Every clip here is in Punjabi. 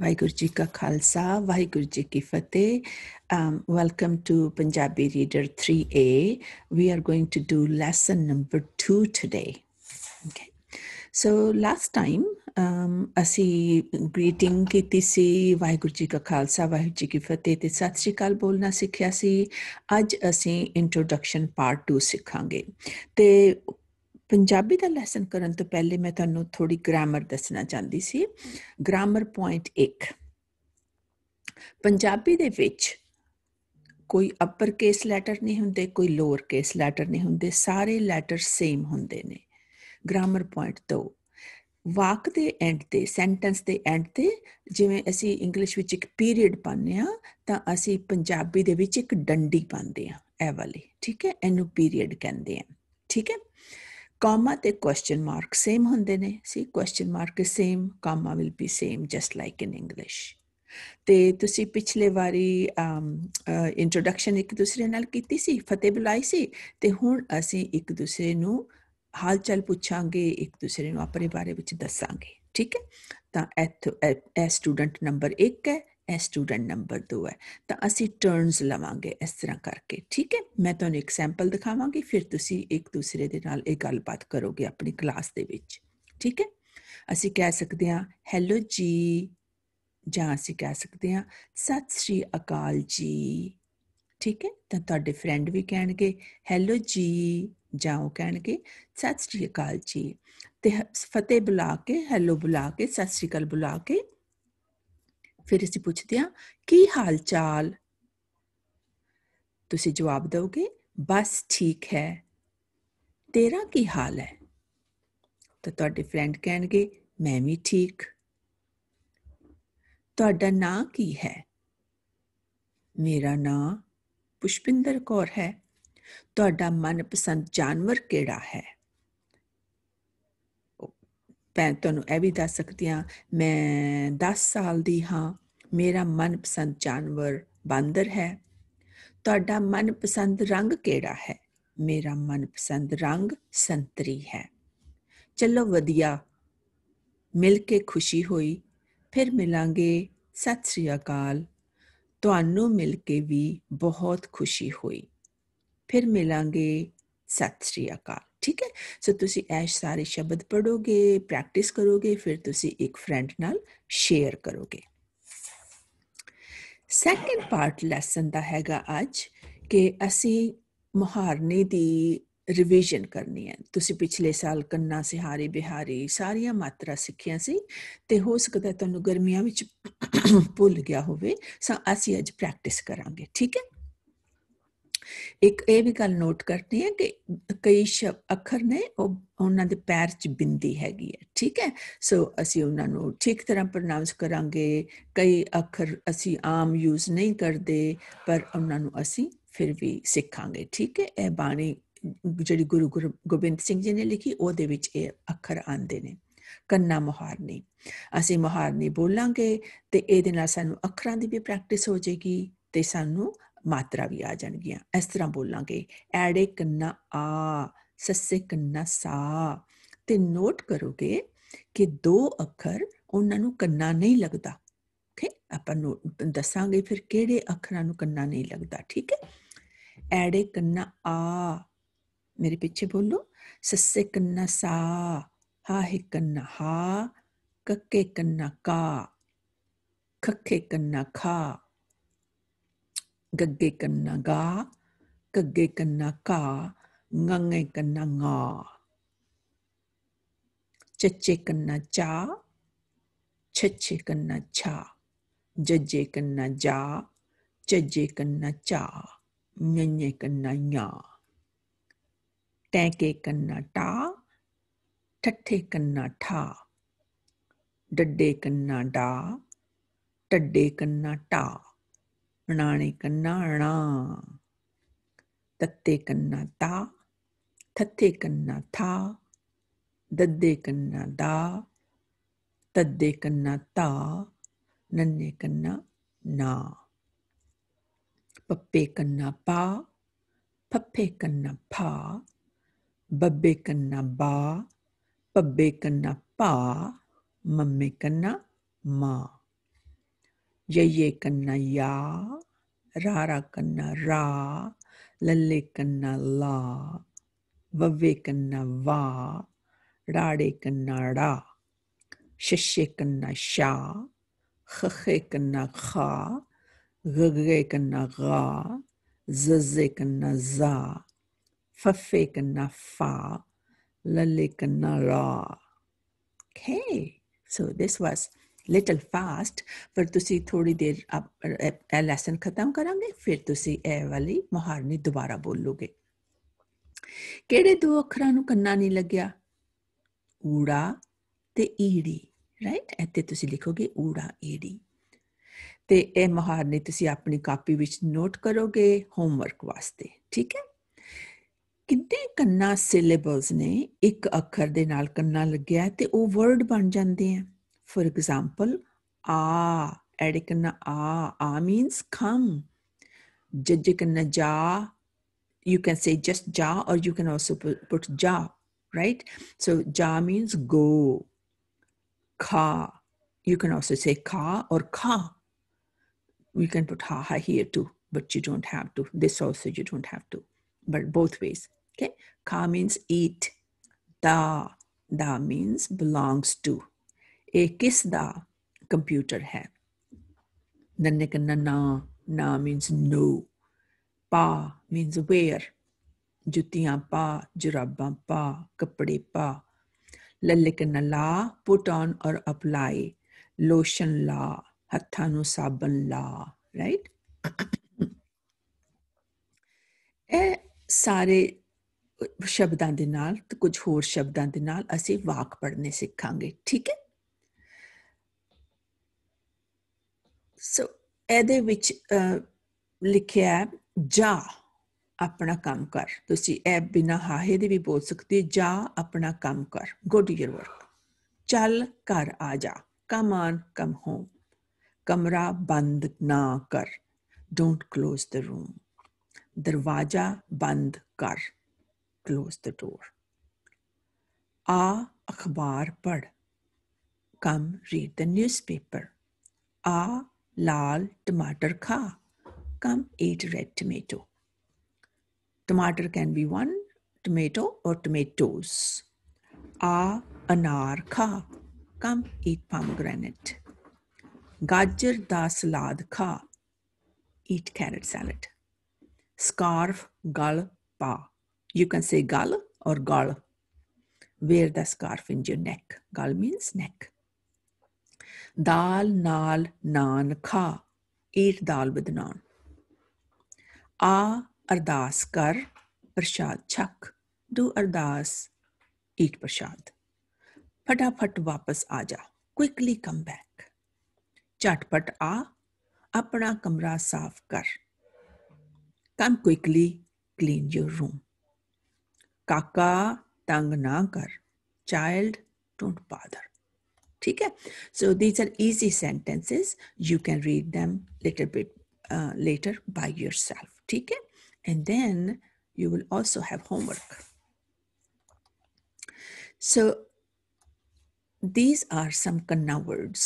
ਵਾਹਿਗੁਰੂ ਜੀ ਕਾ ਖਾਲਸਾ ਵਾਹਿਗੁਰੂ ਜੀ ਕੀ ਫਤਿਹ um welcome to punjabi reader 3a we are going to do lesson number 2 today okay so last time um ਅਸੀਂ greeting ਕੀਤੀ ਸੀ ਵਾਹਿਗੁਰੂ ਜੀ ਕਾ ਖਾਲਸਾ ਵਾਹਿਗੁਰੂ ਜੀ ਕੀ ਫਤਿਹ ਤੇ ਸਤਿ ਸ੍ਰੀ ਅਕਾਲ ਬੋਲਣਾ ਸਿੱਖਿਆ ਸੀ ਅੱਜ ਅਸੀਂ introduction part 2 ਸਿੱਖਾਂਗੇ ਤੇ ਪੰਜਾਬੀ ਦਾ ਲੈਸਨ ਕਰਨ ਤੋਂ ਪਹਿਲੇ ਮੈਂ ਤੁਹਾਨੂੰ ਥੋੜੀ ਗ੍ਰਾਮਰ ਦੱਸਣਾ ਚਾਹੁੰਦੀ ਸੀ ਗ੍ਰਾਮਰ ਪੁਆਇੰਟ 1 ਪੰਜਾਬੀ ਦੇ ਵਿੱਚ ਕੋਈ ਅਪਰ ਕੇਸ ਲੈਟਰ ਨਹੀਂ ਹੁੰਦੇ ਕੋਈ ਲੋਅਰ ਕੇਸ ਲੈਟਰ ਨਹੀਂ ਹੁੰਦੇ ਸਾਰੇ ਲੈਟਰ ਸੇਮ ਹੁੰਦੇ ਨੇ ਗ੍ਰਾਮਰ ਪੁਆਇੰਟ 2 ਵਾਕ ਦੇ ਐਂਡ ਤੇ ਸੈਂਟੈਂਸ ਦੇ ਐਂਡ ਤੇ ਜਿਵੇਂ ਅਸੀਂ ਇੰਗਲਿਸ਼ ਵਿੱਚ ਇੱਕ ਪੀਰੀਅਡ ਪਾਉਂਦੇ ਆ ਤਾਂ ਅਸੀਂ ਪੰਜਾਬੀ ਦੇ ਵਿੱਚ ਇੱਕ ਡੰਡੀ ਪਾਉਂਦੇ ਆ ਇਹ ਵਾਲੀ ਠੀਕ ਹੈ ਇਹਨੂੰ ਪੀਰੀਅਡ ਕਹਿੰਦੇ ਆ ਠੀਕ ਹੈ ਕਾਮਾ ਤੇ ਕੁਐਸਚਨ ਮਾਰਕ ਸੇਮ ਹੁੰਦੇ ਨੇ see question mark same comma will be same just like in English ਤੇ ਤੁਸੀਂ ਪਿਛਲੇ ਵਾਰੀ ਅਮ ਇੰਟਰੋਡਕਸ਼ਨ ਇੱਕ ਦੂਸਰੇ ਨਾਲ ਕੀਤੀ ਸੀ ਫਤਿਹ ਬੁਲਾਈ ਸੀ ਤੇ ਹੁਣ ਅਸੀਂ ਇੱਕ ਦੂਸਰੇ ਨੂੰ ਹਾਲ ਚਾਲ ਪੁੱਛਾਂਗੇ ਇੱਕ ਦੂਸਰੇ ਨੂੰ ਆਪਣੇ ਬਾਰੇ ਵਿੱਚ ਦੱਸਾਂਗੇ ਠੀਕ ਹੈ ਤਾਂ ਇਹ ਸਟੂਡੈਂਟ ਨੰਬਰ 1 ਹੈ ਇਹ ਸਟੂਡੈਂਟ ਨੰਬਰ 2 ਹੈ ਤਾਂ ਅਸੀਂ ਟਰਨਸ ਲਵਾਂਗੇ ਇਸ ਤਰ੍ਹਾਂ ਕਰਕੇ ਠੀਕ ਹੈ ਮੈਂ ਤੁਹਾਨੂੰ ਐਗਜ਼ਾਮਪਲ ਦਿਖਾਵਾਂਗੀ ਫਿਰ ਤੁਸੀਂ ਇੱਕ ਦੂਸਰੇ ਦੇ ਨਾਲ ਇਹ ਗੱਲਬਾਤ ਕਰੋਗੇ ਆਪਣੀ ਕਲਾਸ ਦੇ ਵਿੱਚ ਠੀਕ ਹੈ ਅਸੀਂ ਕਹਿ ਸਕਦੇ ਹਾਂ ਹੈਲੋ ਜੀ ਜਾਂ ਅਸੀਂ ਕਹਿ ਸਕਦੇ ਹਾਂ ਸਤਿ ਸ੍ਰੀ ਅਕਾਲ ਜੀ ਠੀਕ ਹੈ ਤਾਂ ਤੁਹਾਡੇ ਫਰੈਂਡ ਵੀ ਕਹਿਣਗੇ ਹੈਲੋ ਜੀ ਜਾਂ ਉਹ ਕਹਿਣਗੇ ਸਤਿ ਸ੍ਰੀ ਅਕਾਲ ਜੀ ਤੇ ਫਤਿਹ ਬੁਲਾ ਕੇ ਹੈਲੋ ਬੁਲਾ ਕੇ ਸਤਿ ਸ੍ਰੀ ਅਕਾਲ ਬੁਲਾ ਕੇ ਫਿਰ ਅਸੀਂ ਪੁੱਛਦੇ ਹਾਂ ਕੀ ਹਾਲ ਚਾਲ ਤੁਸੀਂ ਜਵਾਬ ਦਿਓਗੇ ਬਸ ਠੀਕ ਹੈ ਤੇਰਾ ਕੀ ਹਾਲ ਹੈ ਤਾਂ ਤੁਹਾਡੇ ਫਰੈਂਡ ਕਹਿਣਗੇ ਮੈਂ ਵੀ ਠੀਕ ਤੁਹਾਡਾ ਨਾਂ ਕੀ ਹੈ ਮੇਰਾ ਨਾਂ ਪੁਸ਼ਪਿੰਦਰ ਕੌਰ ਹੈ ਤੁਹਾਡਾ ਮਨਪਸੰਦ ਜਾਨਵਰ ਕਿਹੜਾ ਹੈ ਭੈਣ ਤੁਹਾਨੂੰ ਇਹ ਵੀ ਦੱਸ ਸਕਦੀ ਹਾਂ ਮੈਂ 10 ਸਾਲ ਦੀ ਹਾਂ ਮੇਰਾ ਮਨਪਸੰਦ ਜਾਨਵਰ ਬਾਂਦਰ ਹੈ ਤੁਹਾਡਾ ਮਨਪਸੰਦ ਰੰਗ ਕਿਹੜਾ ਹੈ ਮੇਰਾ ਮਨਪਸੰਦ ਰੰਗ ਸੰਤਰੀ ਹੈ ਚਲੋ ਵਧੀਆ ਮਿਲ ਕੇ ਖੁਸ਼ੀ ਹੋਈ ਫਿਰ ਮਿਲਾਂਗੇ ਸਤਿ ਸ੍ਰੀ ਅਕਾਲ ਤੁਹਾਨੂੰ ਮਿਲ ਕੇ ਵੀ ਬਹੁਤ ਖੁਸ਼ੀ ਹੋਈ ਫਿਰ ਮਿਲਾਂਗੇ ਸਤਿ ਸ੍ਰੀ ਅਕਾਲ ਠੀਕ ਹੈ ਸੋ ਤੁਸੀਂ ਇਹ ਸਾਰੇ ਸ਼ਬਦ ਪੜੋਗੇ ਪ੍ਰੈਕਟਿਸ ਕਰੋਗੇ ਫਿਰ ਤੁਸੀਂ ਇੱਕ ਫਰੈਂਡ ਨਾਲ ਸ਼ੇਅਰ ਕਰੋਗੇ ਸੈਕਿੰਡ ਪਾਰਟ ਲੈਸਨ ਦਾ ਹੈਗਾ ਅੱਜ ਕਿ ਅਸੀਂ ਮੁਹਾਰਨੇ ਦੀ ਰਿਵੀਜ਼ਨ ਕਰਨੀ ਹੈ ਤੁਸੀਂ ਪਿਛਲੇ ਸਾਲ ਕੰਨਾ ਸਿਹਾਰੀ ਬਿਹਾਰੀ ਸਾਰੀਆਂ ਮਾਤਰਾ ਸਿੱਖੀਆਂ ਸੀ ਤੇ ਹੋ ਸਕਦਾ ਤੁਹਾਨੂੰ ਗਰਮੀਆਂ ਵਿੱਚ ਭੁੱਲ ਗਿਆ ਹੋਵੇ ਸੋ ਅਸੀਂ ਅੱਜ ਪ੍ਰੈਕਟਿਸ ਕਰਾਂਗੇ ਠੀਕ ਹੈ ਇੱਕ ਇਹ ਵੀ ਗੱਲ ਨੋਟ ਕਰਨੀ ਹੈ ਕਿ ਕਈ ਅੱਖਰ ਨੇ ਉਹ ਉਹਨਾਂ ਦੇ ਪੈਰ 'ਚ ਬਿੰਦੀ ਹੈਗੀ ਹੈ ਠੀਕ ਹੈ ਸੋ ਅਸੀਂ ਉਹਨਾਂ ਨੂੰ ਠੀਕ ਤਰ੍ਹਾਂ ਪ੍ਰੋਨਾਂਸ ਕਰਾਂਗੇ ਕਈ ਅੱਖਰ ਅਸੀਂ ਆਮ ਯੂਜ਼ ਨਹੀਂ ਕਰਦੇ ਪਰ ਉਹਨਾਂ ਨੂੰ ਅਸੀਂ ਫਿਰ ਵੀ ਸਿੱਖਾਂਗੇ ਠੀਕ ਹੈ ਇਹ ਬਾਣੀ ਜਿਹੜੀ ਗੁਰੂ ਗੋਬਿੰਦ ਸਿੰਘ ਜੀ ਨੇ ਲਿਖੀ ਉਹਦੇ ਵਿੱਚ ਇਹ ਅੱਖਰ ਆਂਦੇ ਨੇ ਕੰਨਾ ਮੁਹਾਰਨੀ ਅਸੀਂ ਮੁਹਾਰਨੀ ਬੋਲਾਂਗੇ ਤੇ ਇਹਦੇ ਨਾਲ ਸਾਨੂੰ ਅੱਖਰਾਂ ਦੀ ਵੀ ਪ੍ਰੈਕਟਿਸ ਹੋ ਜਾਏਗੀ ਤੇ ਸਾਨੂੰ ਮਾਤਰਾ ਵੀ ਆ ਜਾਣਗੀਆਂ ਇਸ ਤਰ੍ਹਾਂ ਬੋਲਾਂਗੇ ਐੜੇ ਕੰਨਾ ਆ ਸੱਸੇ ਕੰਨਾ ਸਾ ਤੇ ਨੋਟ ਕਰੋਗੇ ਕਿ ਦੋ ਅੱਖਰ ਉਹਨਾਂ ਨੂੰ ਕੰਨਾ ਨਹੀਂ ਲੱਗਦਾ ਓਕੇ ਆਪਾਂ ਨੋਟ ਦੱਸਾਂਗੇ ਫਿਰ ਕਿਹੜੇ ਅੱਖਰਾਂ ਨੂੰ ਕੰਨਾ ਨਹੀਂ ਲੱਗਦਾ ਠੀਕ ਹੈ ਐੜੇ ਕੰਨਾ ਆ ਮੇਰੇ ਪਿੱਛੇ ਬੋਲੋ ਸੱਸੇ ਕੰਨਾ ਸਾ ਹਾ ਹੇ ਕੰਨਾ ਹਾ ਕੱਕੇ ਕੰਨਾ ਕਾ ਕੱਕੇ ਕੰਨਾ ਖਾ gege kena ga, gege kena ka, ngange kena nga. Cece kena ca, cece kena ca, jeje kena ja, jeje kena ca, nyenye kena nya. Tengke kena ta, tete kena ta, dede kena da, tede kena ta. ਣਾਣੇ ਕੰਨਾ ਤੱਤੇ ਕੰਨਾ ਤਾ ਥੱਥੇ ਕੰਨਾ ਥਾ ਦੱਦੇ ਕੰਨਾ ਦਾ ਤੱਦੇ ਕੰਨਾ ਤਾ ਨੰਨੇ ਕੰਨਾ ਨਾ ਪੱਪੇ ਕੰਨਾ ਪਾ ਫੱਫੇ ਕੰਨਾ ਫਾ ਬੱਬੇ ਕੰਨਾ ਬਾ ਪੱਬੇ ਕੰਨਾ ਪਾ ਮੰਮੇ ਕੰਨਾ ਮਾਂ Jaye Kanna Ya, Rara Kanna Ra, Lalle Kanna La, Vave Kanna Va, Rade Kanna Ra, Shashe Kanna Sha, Khakhe Kanna Kha, Gagre Kanna Ga, Zaze Kanna Za, Fafe Kanna Fa, Lalle Kanna Ra. Okay, so this was little fast ਪਰ ਤੁਸੀਂ ਥੋੜੀ ਦੇਰ ਆਪ ਇਹ ਲੈਸਨ ਖਤਮ ਕਰਾਂਗੇ ਫਿਰ ਤੁਸੀਂ ਇਹ ਵਾਲੀ ਮਹਾਰਨੀ ਦੁਬਾਰਾ ਬੋਲੋਗੇ ਕਿਹੜੇ ਦੋ ਅੱਖਰਾਂ ਨੂੰ ਕੰਨਾ ਨਹੀਂ ਲੱਗਿਆ ਊੜਾ ਤੇ ਈੜੀ ਰਾਈਟ ਇੱਥੇ ਤੁਸੀਂ ਲਿਖੋਗੇ ਊੜਾ ਈੜੀ ਤੇ ਇਹ ਮਹਾਰਨੀ ਤੁਸੀਂ ਆਪਣੀ ਕਾਪੀ ਵਿੱਚ ਨੋਟ ਕਰੋਗੇ ਹੋਮਵਰਕ ਵਾਸਤੇ ਠੀਕ ਹੈ ਕਿੰਨੇ ਕੰਨਾ ਸਿਲੇਬਲਸ ਨੇ ਇੱਕ ਅੱਖਰ ਦੇ ਨਾਲ ਕੰਨਾ ਲੱਗਿਆ ਤੇ ਉਹ ਵਰਡ ਬਣ ਜਾਂਦੇ ਆ For example, a, adikana a, a means come. Jajikana ja, you can say just ja or you can also put, put ja, right? So ja means go. Ka, you can also say ka or ka. We can put ha ha here too, but you don't have to. This also you don't have to, but both ways. Okay, ka means eat. Da, da means belongs to. ਇਹ ਕਿਸ ਦਾ ਕੰਪਿਊਟਰ ਹੈ ਨੰਨੇ ਕੰਨਾ ਨਾ ਨਾ ਮੀਨਸ ਨੋ ਪਾ ਮੀਨਸ ਵੇਅਰ ਜੁੱਤੀਆਂ ਪਾ ਜੁਰਾਬਾਂ ਪਾ ਕੱਪੜੇ ਪਾ ਲੱਲੇ ਕੰਨਾ ਲਾ put on or apply lotion ਲਾ ਹੱਥਾਂ ਨੂੰ ਸਾਬਣ ਲਾ ਰਾਈਟ ਇਹ ਸਾਰੇ ਸ਼ਬਦਾਂ ਦੇ ਨਾਲ ਤੇ ਕੁਝ ਹੋਰ ਸ਼ਬਦਾਂ ਦੇ ਨਾਲ ਅਸੀਂ ਵਾਕ ਪੜ੍ਹਨੇ ਸਿੱਖਾਂਗੇ ਠੀਕ ਹੈ ਸੋ ਇਹਦੇ ਵਿੱਚ ਲਿਖਿਆ ਹੈ ਜਾ ਆਪਣਾ ਕੰਮ ਕਰ ਤੁਸੀਂ ਇਹ ਬਿਨਾ ਹਾਹੇ ਦੇ ਵੀ ਬੋਲ ਸਕਦੇ ਜਾ ਆਪਣਾ ਕੰਮ ਕਰ ਗੋ ਟੂ ਯਰ ਵਰਕ ਚੱਲ ਘਰ ਆ ਜਾ ਕਮ ਆਨ ਕਮ ਹੋਮ ਕਮਰਾ ਬੰਦ ਨਾ ਕਰ ਡੋਨਟ ক্লোਜ਼ ਦ ਰੂਮ ਦਰਵਾਜ਼ਾ ਬੰਦ ਕਰ ক্লোਜ਼ ਦ ਡੋਰ ਆ ਅਖਬਾਰ ਪੜ ਕਮ ਰੀਡ ਦ ਨਿਊਜ਼ਪੇਪਰ ਆ Lal टमाटर ka, come eat red tomato. Tomato can be one tomato or tomatoes. A anar ka, Come eat pomegranate. Gajar da salad kha. Eat carrot salad. Scarf gal pa. You can say gal or gal. Wear the scarf in your neck. Gal means neck. ਦਾਲ ਨਾਲ ਨਾਨ ਖਾ ਏਟ ਦਾਲ ਵਿਦ ਨਾਨ ਆ ਅਰਦਾਸ ਕਰ ਪ੍ਰਸ਼ਾਦ ਛਕ ਦੂ ਅਰਦਾਸ ਈਟ ਪ੍ਰਸ਼ਾਦ ਫਟਾਫਟ ਵਾਪਸ ਆ ਜਾ ਕੁਇਕਲੀ ਕਮ ਬੈਕ ਝਟਪਟ ਆ ਆਪਣਾ ਕਮਰਾ ਸਾਫ਼ ਕਰ come quickly clean your room ਕਾਕਾ ਤੰਗ ਨਾ ਕਰ ਚਾਈਲਡ ਡੋਂਟ ਬਾਦਰ ठीक है so these are easy sentences you can read them little bit later by yourself ठीक है and then you will also have homework so these are some kanna words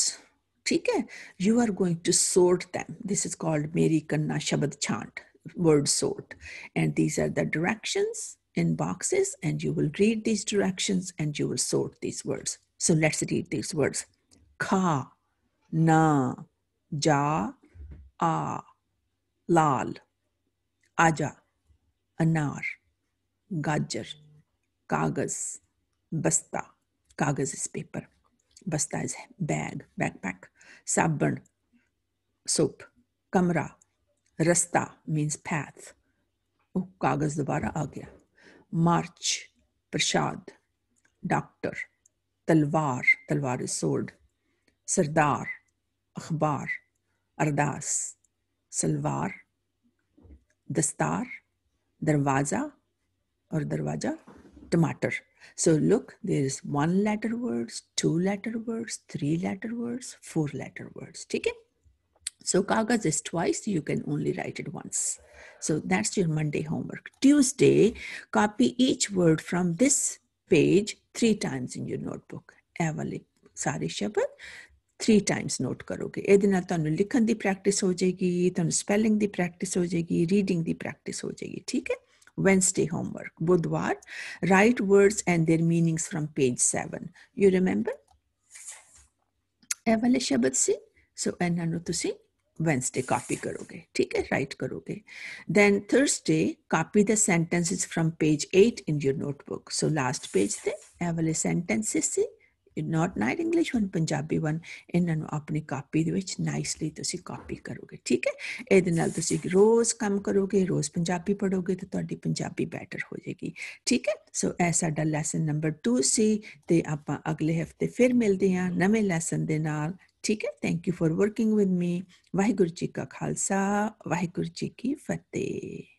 ठीक है you are going to sort them this is called meri kanna shabad chant word sort and these are the directions in boxes and you will read these directions and you will sort these words so let's read these words. ka, na, ja, a, lal, aja, anar, gajar, kagaz, basta. Kagaz is paper. Basta is bag, backpack. Sabban, soap. Kamra, rasta means path. Oh, kagaz dobara aa March, prashad, doctor. Talwar, Talwar is sword. Sardar, Akhbar, Ardas, Salwar, Dastar, Darwaza or Darwaja, Tomater. So look, there is one letter words, two letter words, three letter words, four letter words. Okay? So kagas is twice, you can only write it once. So that's your Monday homework. Tuesday, copy each word from this page 3 times in your notebook ਇਹ ਵਾਲੇ ਸਾਰੇ ਸ਼ਬਦ 3 ਟਾਈਮਸ ਨੋਟ ਕਰੋਗੇ ਇਹਦੇ ਨਾਲ ਤੁਹਾਨੂੰ ਲਿਖਣ ਦੀ ਪ੍ਰੈਕਟਿਸ ਹੋ ਜਾਏਗੀ ਤੁਹਾਨੂੰ ਸਪੈਲਿੰਗ ਦੀ ਪ੍ਰੈਕਟਿਸ ਹੋ ਜਾਏਗੀ ਰੀਡਿੰਗ ਦੀ ਪ੍ਰੈਕਟਿਸ ਹੋ ਜਾਏਗੀ ਠੀਕ ਹੈ Wednesday homework. Budhwar, write words and their meanings from page 7. You remember? ਇਹ ਵਾਲੇ ਸ਼ਬਦ ਸੀ ਸੋ ਇਹਨਾਂ ਨੂੰ ਤੁਸੀਂ वेंसडे ਕਾਪੀ ਕਰੋਗੇ ਠੀਕ ਹੈ ਰਾਈਟ ਕਰੋਗੇ then Thursday copy the sentences from page 8 in your notebook so last page ਤੇ ਇਹ ਵਾਲੇ sentences see knot knight English one Punjabi one ਇਹਨਾਂ ਨੂੰ ਆਪਣੀ ਕਾਪੀ ਦੇ ਵਿੱਚ ਨਾਈਸਲੀ ਤੁਸੀਂ ਕਾਪੀ ਕਰੋਗੇ ਠੀਕ ਹੈ ਇਹਦੇ ਨਾਲ ਤੁਸੀਂ ਰੋਜ਼ ਕੰਮ ਕਰੋਗੇ ਰੋਜ਼ ਪੰਜਾਬੀ ਪੜੋਗੇ ਤਾਂ ਤੁਹਾਡੀ ਪੰਜਾਬੀ ਬੈਟਰ ਹੋ ਜਾਏਗੀ ਠੀਕ ਹੈ ਸੋ ਇਹ ਸਾਡਾ ਲੈਸਨ ਨੰਬਰ 2 ਸੀ ਤੇ ਆਪਾਂ ਅਗਲੇ ਹਫਤੇ ਫਿਰ ਮਿਲਦੇ ਹਾਂ ਨਵੇਂ ਲੈਸਨ ਦੇ ਨਾਲ ਠੀਕ ਹੈ thank you for working with me Waheguru ji ਕਾ ਖਾਲਸਾ ਵਾਹਿਗੁਰੂ ਜੀ ਕੀ ਫਤਿਹ